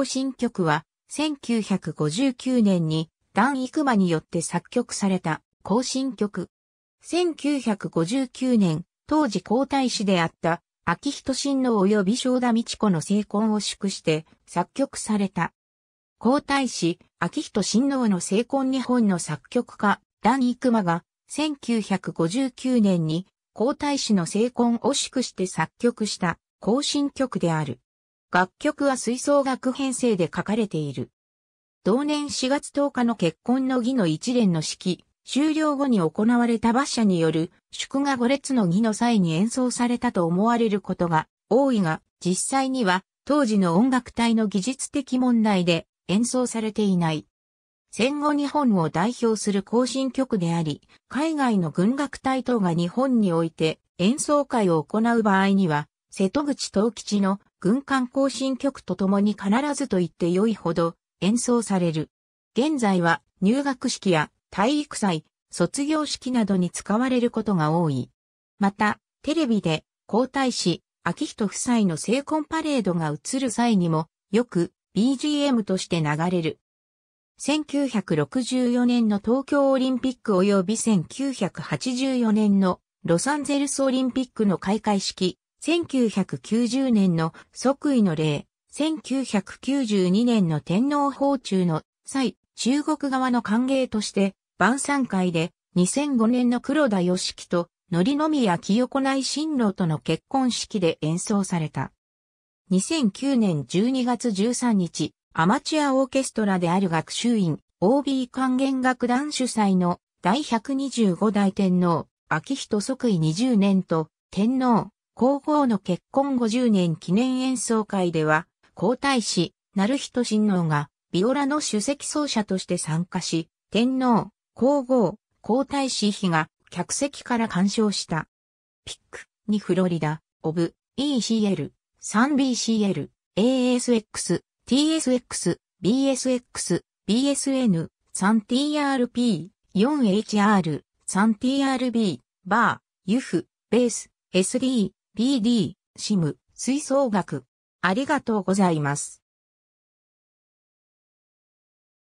行新曲は、1959年に、ダン・イクマによって作曲された、行進曲。1959年、当時皇太子であった、秋人親王及び正田道子の成婚を祝して作曲された。皇太子、秋人親王の成婚日本の作曲家、ダン・イクマが、1959年に皇太子の成婚を祝して作曲した、行進曲である。楽曲は吹奏楽編成で書かれている。同年4月10日の結婚の儀の一連の式、終了後に行われた馬車による祝賀五列の儀の際に演奏されたと思われることが多いが、実際には当時の音楽隊の技術的問題で演奏されていない。戦後日本を代表する行進曲であり、海外の軍楽隊等が日本において演奏会を行う場合には、瀬戸口東吉の軍艦行進曲とともに必ずと言って良いほど演奏される。現在は入学式や体育祭、卒業式などに使われることが多い。また、テレビで皇太子、昭仁夫妻の成婚パレードが映る際にも、よく BGM として流れる。1964年の東京オリンピック及び1984年のロサンゼルスオリンピックの開会式、1990年の即位の礼、1992年の天皇訪中の際、中国側の歓迎として、晩餐会で2005年の黒田義樹と、則宮清子内新郎との結婚式で演奏された。2009年12月13日、アマチュアオーケストラである学習院 OB 管弦楽団主催の第125代天皇、秋人即位20年と天皇、皇后の結婚50年記念演奏会では、皇太子、なる人親王が、ビオラの主席奏者として参加し、天皇、皇后、皇太子妃が、客席から鑑賞した。ピック、にフロリダ、オブ、ECL、3BCL、ASX、TSX、BSX、BSN、3TRP、4HR、3TRB、バー、ユフ、ベース、SD、PD、シム、吹奏楽。ありがとうございます。